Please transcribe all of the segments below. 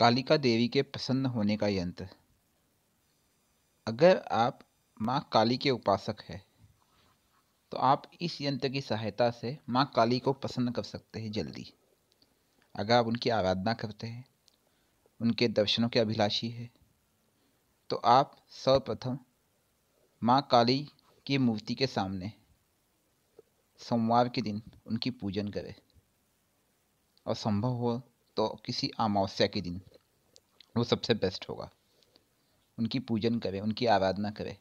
कालिका देवी के प्रसन्न होने का यंत्र अगर आप माँ काली के उपासक हैं तो आप इस यंत्र की सहायता से माँ काली को प्रसन्न कर सकते हैं जल्दी अगर आप उनकी आराधना करते हैं उनके दर्शनों के अभिलाषी हैं तो आप सर्वप्रथम माँ काली की मूर्ति के सामने सोमवार के दिन उनकी पूजन करें और संभव हो तो किसी अमावस्या के दिन वो सबसे बेस्ट होगा उनकी पूजन करें उनकी आराधना करें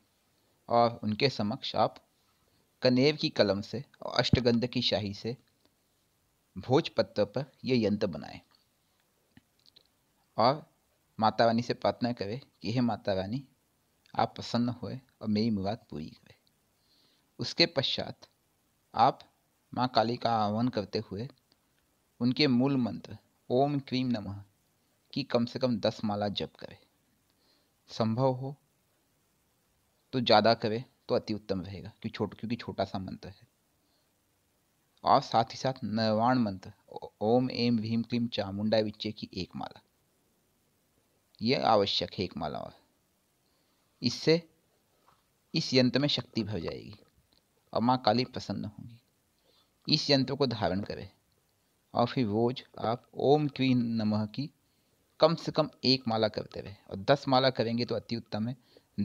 और उनके समक्ष आप कनेर की कलम से और अष्टगंध की शाही से भोजपत्र पर यह यंत्र बनाएं और माता रानी से प्रार्थना करें कि हे माता रानी आप प्रसन्न होए और मेरी मुराद पूरी करें उसके पश्चात आप माँ काली का आह्वान करते हुए उनके मूल मंत्र ओम क्रीम नमः की कम से कम दस माला जप करे संभव हो तो ज़्यादा करे तो अति उत्तम रहेगा क्योंकि छोट क्योंकि छोटा सा मंत्र है और साथ ही साथ नवाण मंत्र ओम एम भीम क्रीम चामुंडा विच्चे की एक माला यह आवश्यक है एक माला और इससे इस यंत्र में शक्ति भर जाएगी और माँ काली प्रसन्न होंगी इस यंत्र को धारण करें ऑफ ही रोज आप ओम क्वी नमः की कम से कम एक माला करते रहे और दस माला करेंगे तो अति उत्तम है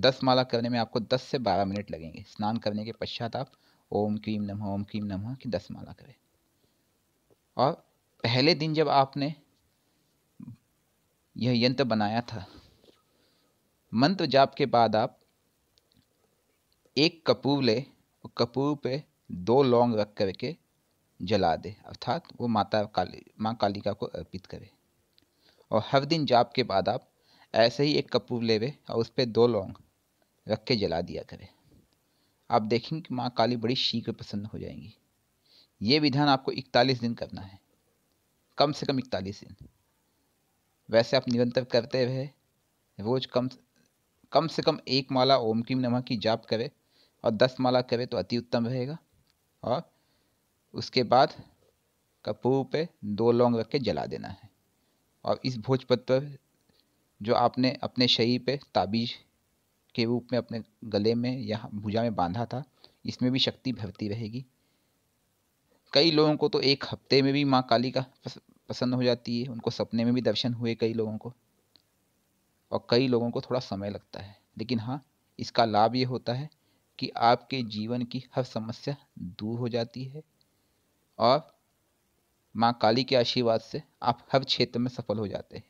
दस माला करने में आपको दस से बारह मिनट लगेंगे स्नान करने के पश्चात आप ओम क्रीम नमः ओम क्रीम नमः की दस माला करें और पहले दिन जब आपने यह यंत्र बनाया था मंत्र जाप के बाद आप एक कपूर ले और कपूर पे दो लौंग रख करके जला दे अर्थात वो माता काली माँ कालिका को अर्पित करे और हर दिन जाप के बाद आप ऐसे ही एक कपूर लेवे और उस पर दो लौंग रख के जला दिया करें आप देखेंगे कि माँ काली बड़ी शीघ्र प्रसन्न हो जाएंगी ये विधान आपको इकतालीस दिन करना है कम से कम इकतालीस दिन वैसे आप निरंतर करते रहे रोज कम कम से कम एक माला ओम की नमः की जाप करे और दस माला करे तो अति उत्तम रहेगा और उसके बाद कपूर पे दो लौंग रख के जला देना है और इस भोजपत्र जो आपने अपने शरीर पे ताबीज के रूप में अपने गले में या भुजा में बांधा था इसमें भी शक्ति भरती रहेगी कई लोगों को तो एक हफ्ते में भी माँ काली का पसंद हो जाती है उनको सपने में भी दर्शन हुए कई लोगों को और कई लोगों को थोड़ा समय लगता है लेकिन हाँ इसका लाभ ये होता है कि आपके जीवन की हर समस्या दूर हो जाती है और माँ काली के आशीर्वाद से आप हर क्षेत्र में सफल हो जाते हैं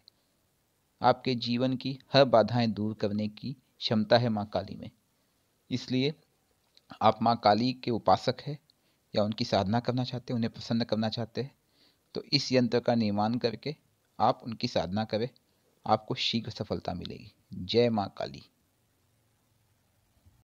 आपके जीवन की हर बाधाएं दूर करने की क्षमता है माँ काली में इसलिए आप माँ काली के उपासक हैं या उनकी साधना करना चाहते हैं उन्हें प्रसन्न करना चाहते हैं तो इस यंत्र का निर्माण करके आप उनकी साधना करें आपको शीघ्र सफलता मिलेगी जय माँ काली